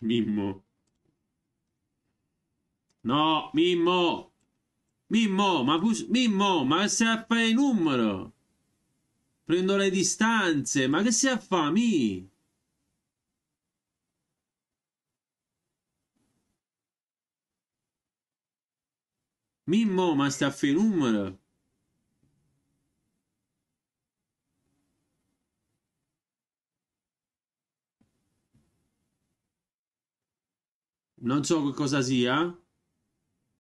Mimmo. No, Mimmo. Mimmo, ma, Mimmo, ma che stai a fare il numero? Prendo le distanze, ma che stai a fare, mi? Mimmo, ma stai a fare il numero? Non so che cosa sia.